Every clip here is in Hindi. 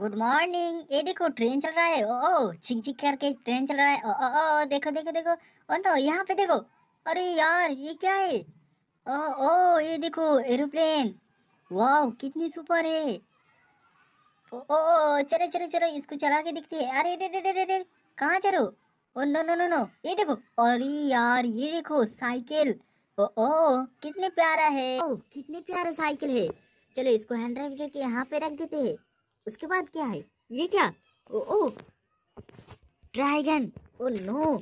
गुड मॉर्निंग ये देखो ट्रेन चल रहा है ओ ओ छिक छिक करके ट्रेन चल रहा है ओ ओ ओ देखो देखो देखो ओ नो यहाँ पे देखो अरे यार ये क्या है ओ ओ ये देखो एरोप्लेन वाह कितनी सुपर है ओ ओ चलो चलो चलो इसको चला के दिखती है अरे रे रे रे रे रे कहाँ चलो oh no no no no ये देखो अरे यार ये देखो साइकिल ओ ओ कितने प्यारा है ओ कितने प्यारा साइकिल है चलो इसको हैंड ड्राइव करके यहाँ पे रख देते हैं उसके बाद क्या है ये क्या ओ ओ ड्रैगन ओ नो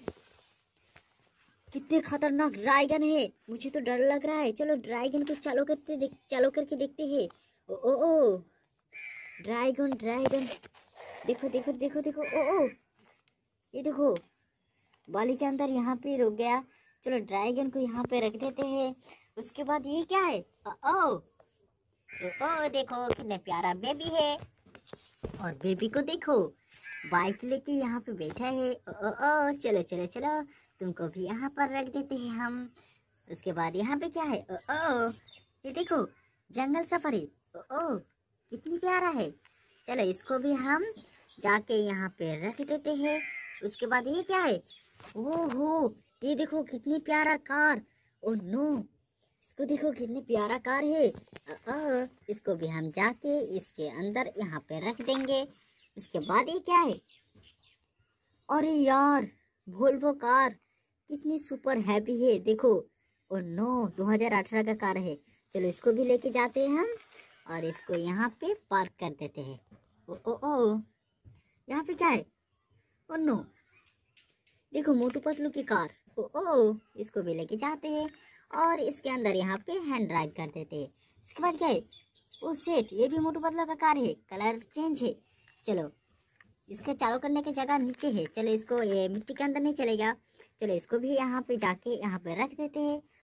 कितने खतरनाक ड्रैगन है मुझे तो डर लग रहा है चलो ड्रैगन को चालू करते देख चालू करके देखते हैं ओ ओ ओ ड्रैगन ड्रैगन देखो देखो देखो देखो ओ ओ ये देखो बाली के अंदर यहाँ पे रुक गया चलो ड्रैगन को यहाँ पे रख देते हैं उसके बाद ये क्या है ओ ओ ओ देखो कितने प्यारा बेबी है और बेबी को देखो बाइक लेके यहाँ पे बैठा है ओ, ओ, ओ चलो चलो चलो तुमको भी यहाँ पर रख देते हैं हम उसके बाद यहाँ पे क्या है ओ, ओ ये देखो जंगल सफारी ओ, ओ कितनी प्यारा है चलो इसको भी हम जाके यहाँ पे रख देते हैं उसके बाद ये क्या है ओ हो ये देखो कितनी प्यारा कार ओ नो इसको देखो कितने प्यारा कार है और इसको भी हम जाके इसके अंदर यहाँ पे रख देंगे उसके बाद ये क्या है अरे यार भोल्वो कार कितनी सुपर हैवी है देखो और नो 2018 का कार है चलो इसको भी लेके जाते हैं हम और इसको यहाँ पे पार्क कर देते हैं ओ ओ ओ यहाँ पे क्या है ओ नो देखो मोटू पतलू की कार ओ इसको भी लेके जाते हैं और इसके अंदर यहाँ पे हैंड ड्राइव कर देते हैं इसके बाद क्या है वो सेट ये भी मोटू पतलू का कार है कलर चेंज है चलो इसके चालू करने की जगह नीचे है चलो इसको ये मिट्टी के अंदर नहीं चलेगा चलो इसको भी यहाँ पे जाके यहाँ पे रख देते हैं